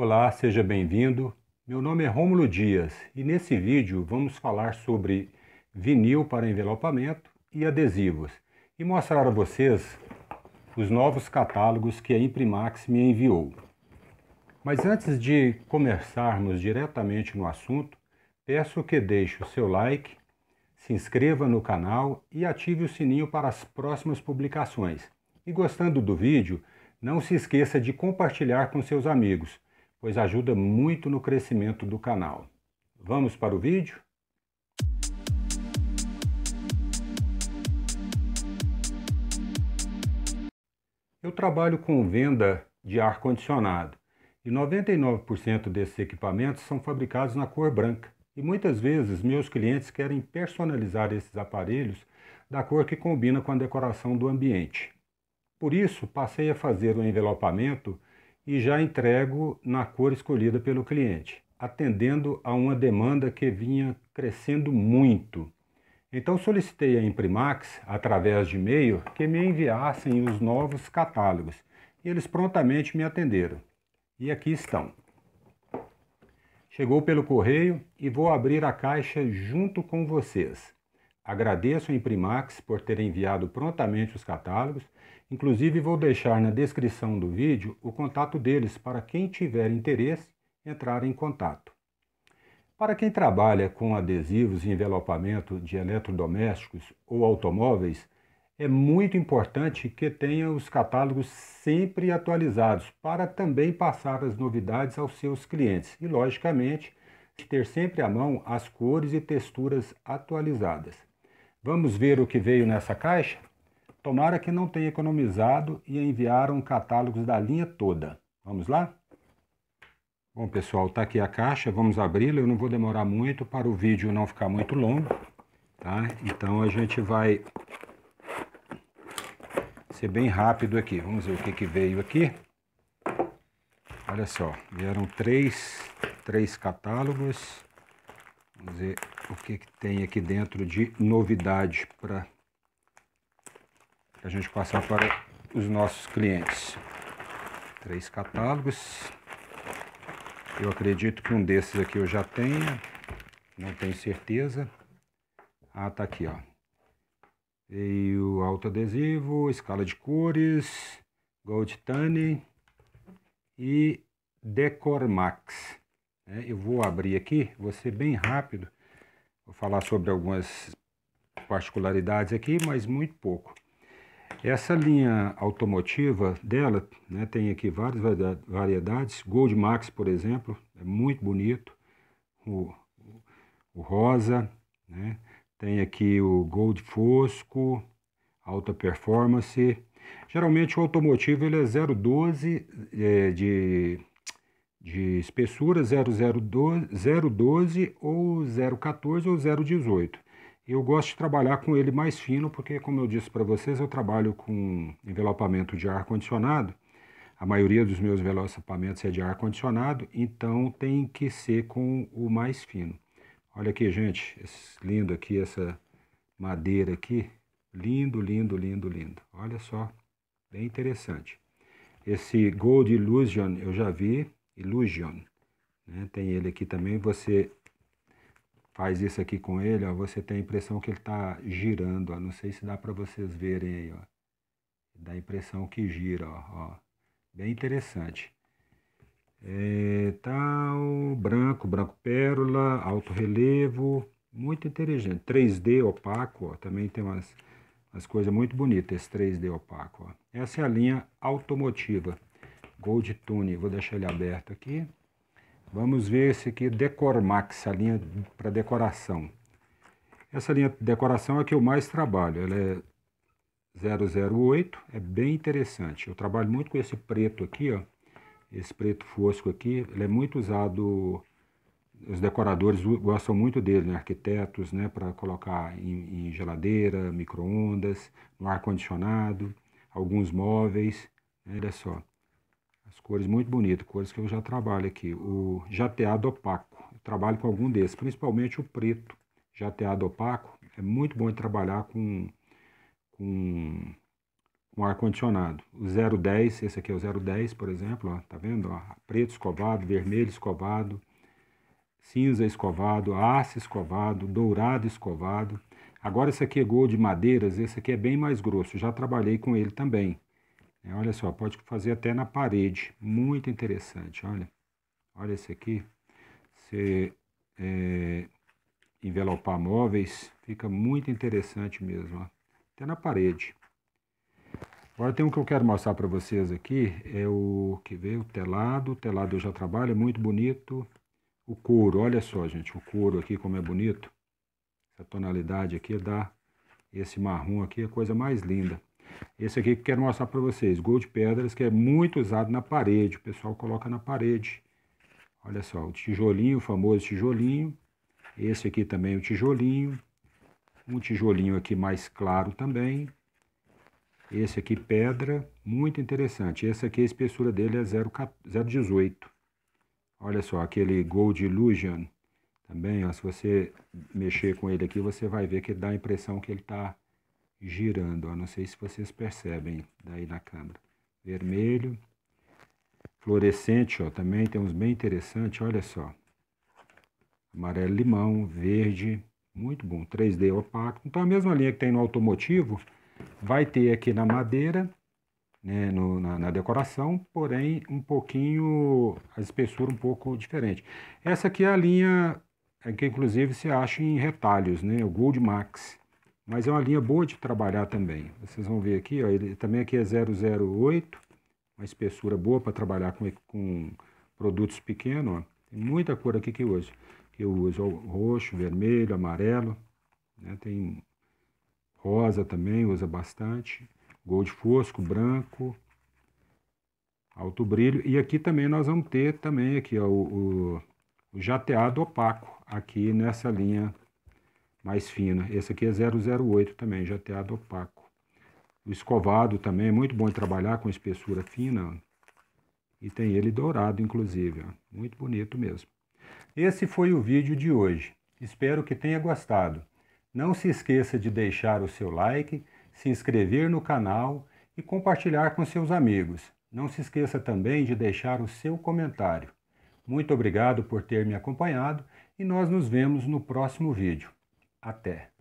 Olá, seja bem-vindo. Meu nome é Rômulo Dias e nesse vídeo vamos falar sobre vinil para envelopamento e adesivos e mostrar a vocês os novos catálogos que a Imprimax me enviou. Mas antes de começarmos diretamente no assunto, peço que deixe o seu like, se inscreva no canal e ative o sininho para as próximas publicações. E gostando do vídeo, não se esqueça de compartilhar com seus amigos, pois ajuda muito no crescimento do canal. Vamos para o vídeo? Eu trabalho com venda de ar-condicionado e 99% desses equipamentos são fabricados na cor branca. E muitas vezes meus clientes querem personalizar esses aparelhos da cor que combina com a decoração do ambiente. Por isso, passei a fazer o um envelopamento e já entrego na cor escolhida pelo cliente, atendendo a uma demanda que vinha crescendo muito. Então solicitei a Imprimax, através de e-mail, que me enviassem os novos catálogos e eles prontamente me atenderam. E aqui estão. Chegou pelo correio e vou abrir a caixa junto com vocês. Agradeço a Imprimax por ter enviado prontamente os catálogos Inclusive, vou deixar na descrição do vídeo o contato deles para quem tiver interesse entrar em contato. Para quem trabalha com adesivos e envelopamento de eletrodomésticos ou automóveis, é muito importante que tenha os catálogos sempre atualizados para também passar as novidades aos seus clientes e, logicamente, ter sempre à mão as cores e texturas atualizadas. Vamos ver o que veio nessa caixa? Tomara que não tenha economizado e enviaram catálogos da linha toda. Vamos lá? Bom, pessoal, está aqui a caixa, vamos abri-la. Eu não vou demorar muito para o vídeo não ficar muito longo, tá? Então a gente vai ser bem rápido aqui. Vamos ver o que, que veio aqui. Olha só, vieram três, três catálogos. Vamos ver o que, que tem aqui dentro de novidade para para a gente passar para os nossos clientes. Três catálogos. Eu acredito que um desses aqui eu já tenha, não tenho certeza. Ah, tá aqui, ó. E o autoadesivo, escala de cores, Gold Tane e Decor Max. É, eu vou abrir aqui, vou ser bem rápido, vou falar sobre algumas particularidades aqui, mas muito pouco. Essa linha automotiva dela né, tem aqui várias variedades. Gold Max, por exemplo, é muito bonito. O, o, rosa, né? tem aqui o Gold Fosco, alta performance. Geralmente o automotivo ele é 0,12 é, de, de espessura, 012 ou 0,14 ou 0,18. Eu gosto de trabalhar com ele mais fino, porque, como eu disse para vocês, eu trabalho com envelopamento de ar-condicionado. A maioria dos meus envelopamentos é de ar-condicionado, então tem que ser com o mais fino. Olha aqui, gente, esse, lindo aqui, essa madeira aqui. Lindo, lindo, lindo, lindo. Olha só, bem interessante. Esse Gold Illusion eu já vi, Illusion. Né? Tem ele aqui também, você faz isso aqui com ele, ó, você tem a impressão que ele está girando. Ó. Não sei se dá para vocês verem aí. Ó. Dá a impressão que gira. Ó, ó. Bem interessante. É, tal, tá branco, branco pérola, alto relevo. Muito inteligente. 3D opaco, ó, também tem umas, umas coisas muito bonitas, esse 3D opaco. Ó. Essa é a linha automotiva. Gold Tune, vou deixar ele aberto aqui. Vamos ver esse aqui, Decormax, a linha para decoração. Essa linha de decoração é a que eu mais trabalho, ela é 008, é bem interessante. Eu trabalho muito com esse preto aqui, ó, esse preto fosco aqui, ele é muito usado, os decoradores gostam muito dele, né? arquitetos, né, para colocar em, em geladeira, micro-ondas, no ar-condicionado, alguns móveis, olha é só. As cores muito bonitas, cores que eu já trabalho aqui. O jateado opaco, eu trabalho com algum desses, principalmente o preto jateado opaco. É muito bom de trabalhar com, com, com ar-condicionado. O 010, esse aqui é o 010, por exemplo, ó, tá vendo? Ó, preto escovado, vermelho escovado, cinza escovado, aço escovado, dourado escovado. Agora esse aqui é gold de madeiras, esse aqui é bem mais grosso, já trabalhei com ele também. É, olha só, pode fazer até na parede. Muito interessante, olha. Olha esse aqui. Você é, envelopar móveis, fica muito interessante mesmo, ó. até na parede. Agora tem um que eu quero mostrar para vocês aqui, é o que veio, o telado, o telado eu já trabalho, é muito bonito. O couro, olha só gente, o couro aqui como é bonito. Essa tonalidade aqui dá esse marrom aqui, é a coisa mais linda. Esse aqui que quero mostrar para vocês, Gold Pedras, que é muito usado na parede, o pessoal coloca na parede. Olha só, o tijolinho, o famoso tijolinho. Esse aqui também é o tijolinho. Um tijolinho aqui mais claro também. Esse aqui pedra, muito interessante. Esse aqui a espessura dele é 0,18. Olha só, aquele Gold Illusion também, ó, se você mexer com ele aqui, você vai ver que dá a impressão que ele está girando. Não sei se vocês percebem daí na câmera. Vermelho, fluorescente, ó, também temos bem interessante, olha só. Amarelo limão, verde, muito bom. 3D opaco. Então a mesma linha que tem no automotivo, vai ter aqui na madeira, né, no, na, na, decoração, porém um pouquinho, a espessura um pouco diferente. Essa aqui é a linha é que inclusive se acha em retalhos, né, o Gold Max mas é uma linha boa de trabalhar também. Vocês vão ver aqui, ó, ele também aqui é 008, uma espessura boa para trabalhar com, com produtos pequenos. Ó. Tem muita cor aqui que eu uso. Eu uso roxo, vermelho, amarelo, né? tem rosa também, usa bastante, gold fosco, branco, alto brilho. E aqui também nós vamos ter também aqui ó, o, o jateado opaco aqui nessa linha mais fina. Esse aqui é 008 também, já teado opaco. O escovado também é muito bom trabalhar com espessura fina. E tem ele dourado, inclusive. Ó. Muito bonito mesmo. Esse foi o vídeo de hoje. Espero que tenha gostado. Não se esqueça de deixar o seu like, se inscrever no canal e compartilhar com seus amigos. Não se esqueça também de deixar o seu comentário. Muito obrigado por ter me acompanhado e nós nos vemos no próximo vídeo. Até!